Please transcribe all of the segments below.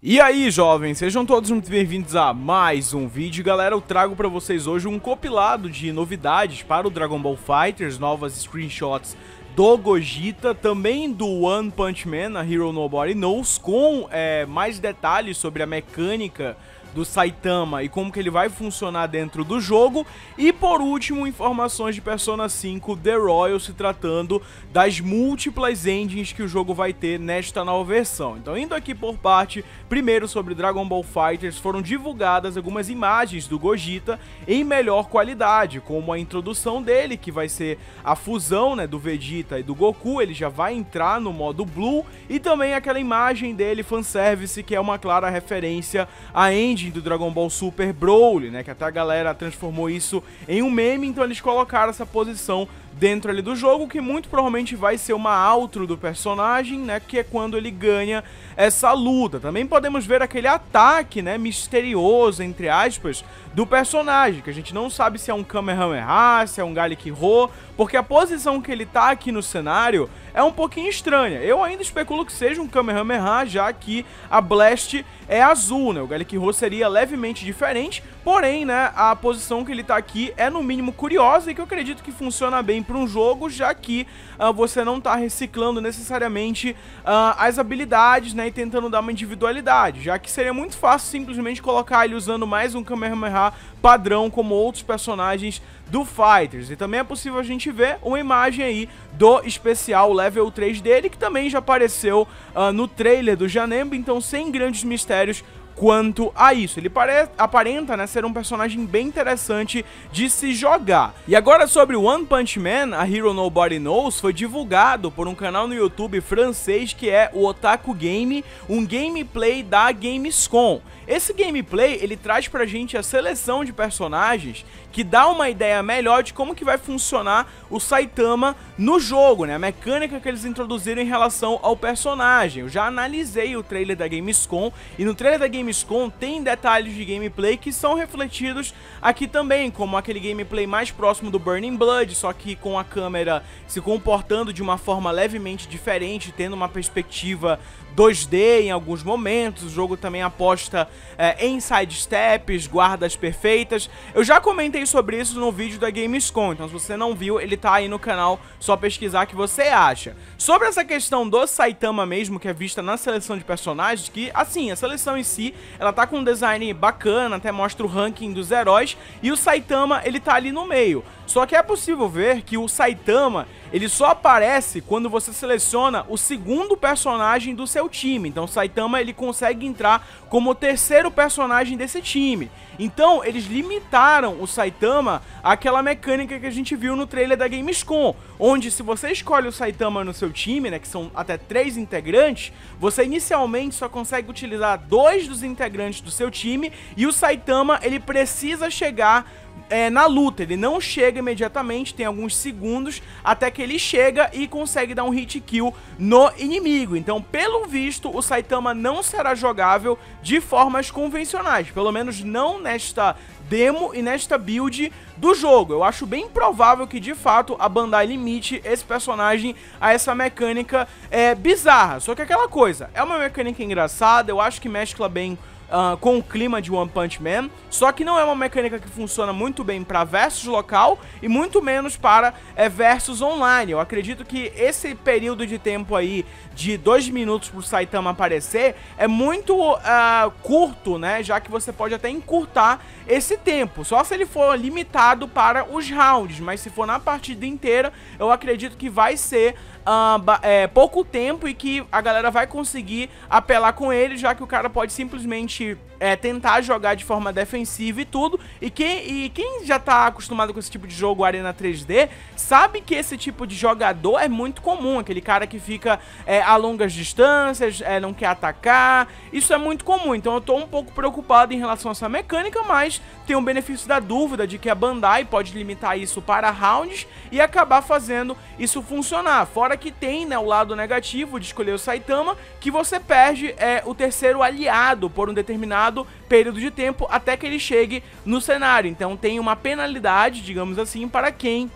E aí, jovens, sejam todos muito bem-vindos a mais um vídeo. Galera, eu trago para vocês hoje um compilado de novidades para o Dragon Ball Fighters, novas screenshots do Gogeta, também do One Punch Man, a Hero Nobody Knows, com é, mais detalhes sobre a mecânica do Saitama e como que ele vai funcionar dentro do jogo. E por último, informações de Persona 5 The Royal se tratando das múltiplas engines que o jogo vai ter nesta nova versão. Então, indo aqui por parte, primeiro sobre Dragon Ball Fighters foram divulgadas algumas imagens do Gogeta em melhor qualidade, como a introdução dele, que vai ser a fusão né, do Vegeta e do Goku, ele já vai entrar no modo Blue, e também aquela imagem dele fanservice, que é uma clara referência à engine do Dragon Ball Super Broly, né? Que até a galera transformou isso em um meme, então eles colocaram essa posição dentro ali do jogo, que muito provavelmente vai ser uma outro do personagem, né, que é quando ele ganha essa luta. Também podemos ver aquele ataque, né, misterioso, entre aspas, do personagem, que a gente não sabe se é um Kamehameha, se é um Garlic Ro, porque a posição que ele tá aqui no cenário é um pouquinho estranha. Eu ainda especulo que seja um Kamehameha, já que a Blast é azul, né? O Gallic Rose seria levemente diferente, Porém, né, a posição que ele tá aqui é no mínimo curiosa e que eu acredito que funciona bem para um jogo, já que uh, você não tá reciclando necessariamente uh, as habilidades, né, e tentando dar uma individualidade, já que seria muito fácil simplesmente colocar ele usando mais um Kamehameha padrão como outros personagens do Fighters. E também é possível a gente ver uma imagem aí do especial level 3 dele, que também já apareceu uh, no trailer do Janemba, então sem grandes mistérios quanto a isso. Ele aparenta né, ser um personagem bem interessante de se jogar. E agora sobre One Punch Man, a Hero Nobody Knows foi divulgado por um canal no YouTube francês que é o Otaku Game, um gameplay da Gamescom. Esse gameplay ele traz pra gente a seleção de personagens que dá uma ideia melhor de como que vai funcionar o Saitama no jogo, né? A mecânica que eles introduziram em relação ao personagem. Eu já analisei o trailer da Gamescom e no trailer da Gamescom Gamescom tem detalhes de gameplay que são refletidos aqui também, como aquele gameplay mais próximo do Burning Blood, só que com a câmera se comportando de uma forma levemente diferente, tendo uma perspectiva 2D em alguns momentos, o jogo também aposta é, em sidesteps, guardas perfeitas. Eu já comentei sobre isso no vídeo da Gamescom, então se você não viu, ele tá aí no canal, só pesquisar que você acha. Sobre essa questão do Saitama mesmo, que é vista na seleção de personagens, que assim, a seleção em si, ela tá com um design bacana, até mostra o ranking dos heróis, e o Saitama, ele tá ali no meio. Só que é possível ver que o Saitama, ele só aparece quando você seleciona o segundo personagem do seu time. Então Saitama ele consegue entrar como o terceiro personagem desse time. Então eles limitaram o Saitama àquela mecânica que a gente viu no trailer da Gamescom, onde se você escolhe o Saitama no seu time, né, que são até três integrantes, você inicialmente só consegue utilizar dois dos integrantes do seu time e o Saitama ele precisa chegar é, na luta. Ele não chega imediatamente, tem alguns segundos até que ele chega e consegue dar um hit kill no inimigo. Então, pelo visto, o Saitama não será jogável de formas convencionais, pelo menos não nesta demo e nesta build do jogo. Eu acho bem provável que, de fato, a Bandai limite esse personagem a essa mecânica é, bizarra. Só que é aquela coisa, é uma mecânica engraçada, eu acho que mescla bem uh, com o clima de One Punch Man, só que não é uma mecânica que funciona muito bem para versus local e muito menos para é, versus online. Eu acredito que esse período de tempo aí de dois minutos pro Saitama aparecer é muito uh, curto, né? Já que você pode até encurtar esse tempo, só se ele for limitado para os rounds, mas se for na partida inteira, eu acredito que vai ser uh, é, pouco tempo e que a galera vai conseguir apelar com ele, já que o cara pode simplesmente you. é, tentar jogar de forma defensiva e tudo. E quem, e quem já tá acostumado com esse tipo de jogo, Arena 3D, sabe que esse tipo de jogador é muito comum. Aquele cara que fica é, a longas distâncias, é, não quer atacar. Isso é muito comum. Então eu tô um pouco preocupado em relação a essa mecânica, mas tem o um benefício da dúvida de que a Bandai pode limitar isso para rounds e acabar fazendo isso funcionar. Fora que tem né, o lado negativo de escolher o Saitama, que você perde é, o terceiro aliado por um determinado determinado período de tempo até que ele chegue no cenário. Então tem uma penalidade, digamos assim, para quem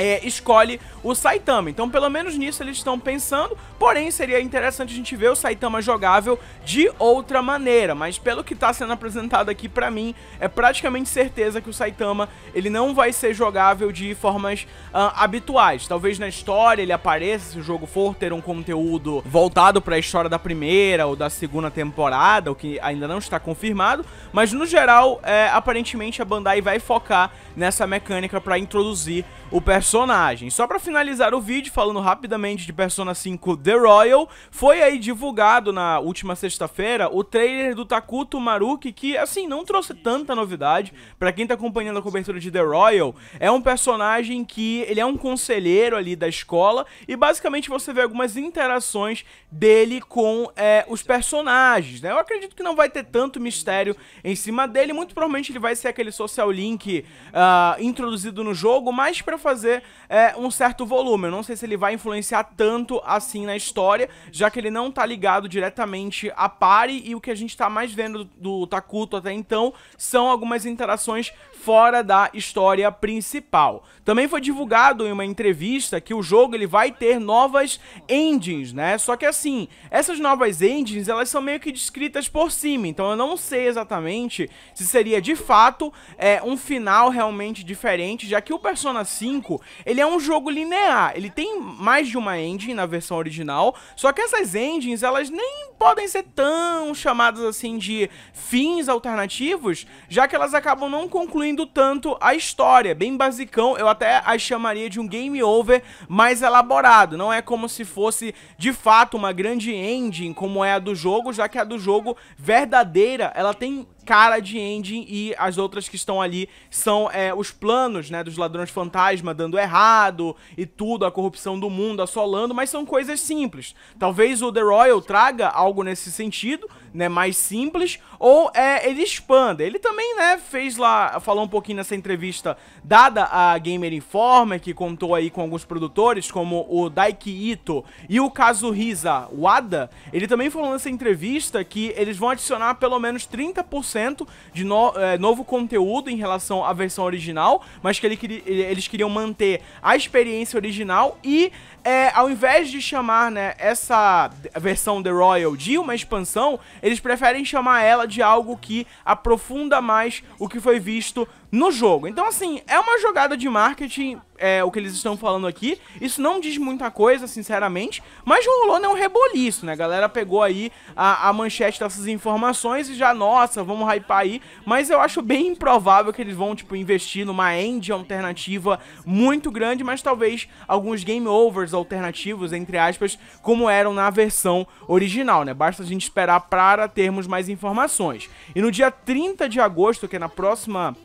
é, escolhe o Saitama. Então, pelo menos nisso eles estão pensando. Porém, seria interessante a gente ver o Saitama jogável de outra maneira. Mas pelo que está sendo apresentado aqui para mim, é praticamente certeza que o Saitama ele não vai ser jogável de formas uh, habituais. Talvez na história ele apareça, se o jogo for ter um conteúdo voltado para a história da primeira ou da segunda temporada, o que ainda não está confirmado. Mas no geral, é, aparentemente a Bandai vai focar nessa mecânica para introduzir o personagem personagem. Só para finalizar o vídeo, falando rapidamente de Persona 5 The Royal, foi aí divulgado na última sexta-feira o trailer do Takuto Maruki, que assim, não trouxe tanta novidade. para quem tá acompanhando a cobertura de The Royal, é um personagem que ele é um conselheiro ali da escola e basicamente você vê algumas interações dele com é, os personagens, né? Eu acredito que não vai ter tanto mistério em cima dele, muito provavelmente ele vai ser aquele social link uh, introduzido no jogo, mas para fazer é, um certo volume. Eu não sei se ele vai influenciar tanto assim na história, já que ele não tá ligado diretamente à pare e o que a gente tá mais vendo do, do Takuto até então são algumas interações fora da história principal. Também foi divulgado em uma entrevista que o jogo ele vai ter novas engines, né? Só que assim, essas novas engines, elas são meio que descritas por cima, então eu não sei exatamente se seria de fato é, um final realmente diferente, já que o Persona 5 ele é um jogo linear. Ele tem mais de uma engine na versão original, só que essas engines, elas nem podem ser tão chamadas assim de fins alternativos, já que elas acabam não concluindo tanto a história. Bem basicão, eu até as chamaria de um game over mais elaborado. Não é como se fosse de fato uma grande engine como é a do jogo, já que a do jogo verdadeira, ela tem cara de ending e as outras que estão ali são é, os planos, né, dos ladrões fantasma dando errado e tudo, a corrupção do mundo assolando, mas são coisas simples. Talvez o The Royal traga algo nesse sentido, né, mais simples, ou é, ele expanda. Ele também, né, fez lá, falou um pouquinho nessa entrevista dada a Gamer Informer, que contou aí com alguns produtores, como o Daiki Ito e o Kazuhisa Wada, ele também falou nessa entrevista que eles vão adicionar pelo menos 30% 100% de no, é, novo conteúdo em relação à versão original, mas que ele, eles queriam manter a experiência original e é, ao invés de chamar né, essa versão The Royal de uma expansão, eles preferem chamar ela de algo que aprofunda mais o que foi visto no jogo. Então, assim, é uma jogada de marketing, é, o que eles estão falando aqui. Isso não diz muita coisa, sinceramente, mas rolou né, um reboliço, né? A galera pegou aí a, a manchete dessas informações e já, nossa, vamos hypar aí. Mas eu acho bem improvável que eles vão, tipo, investir numa end alternativa muito grande, mas talvez alguns game overs alternativos, entre aspas, como eram na versão original, né? Basta a gente esperar para termos mais informações. E no dia 30 de agosto, que é na próxima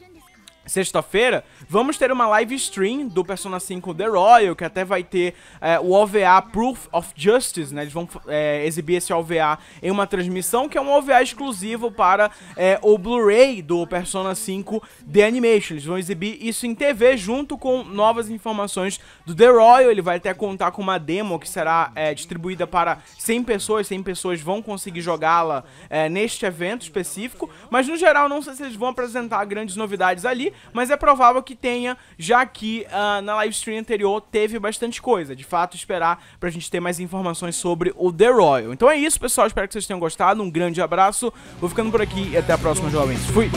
sexta-feira, vamos ter uma live stream do Persona 5 The Royal, que até vai ter é, o OVA Proof of Justice, né? Eles vão é, exibir esse OVA em uma transmissão, que é um OVA exclusivo para é, o Blu-ray do Persona 5 The Animation. Eles vão exibir isso em TV junto com novas informações do The Royal. Ele vai até contar com uma demo que será distribuída para 100 pessoas. 100 pessoas vão conseguir jogá-la neste evento específico, mas no geral não sei se eles vão apresentar grandes novidades ali, mas é provável que tenha, já que uh, na live stream anterior teve bastante coisa. De fato, esperar pra gente ter mais informações sobre o The Royal. Então é isso, pessoal. Espero que vocês tenham gostado. Um grande abraço. Vou ficando por aqui e até a próxima, jovens. Fui!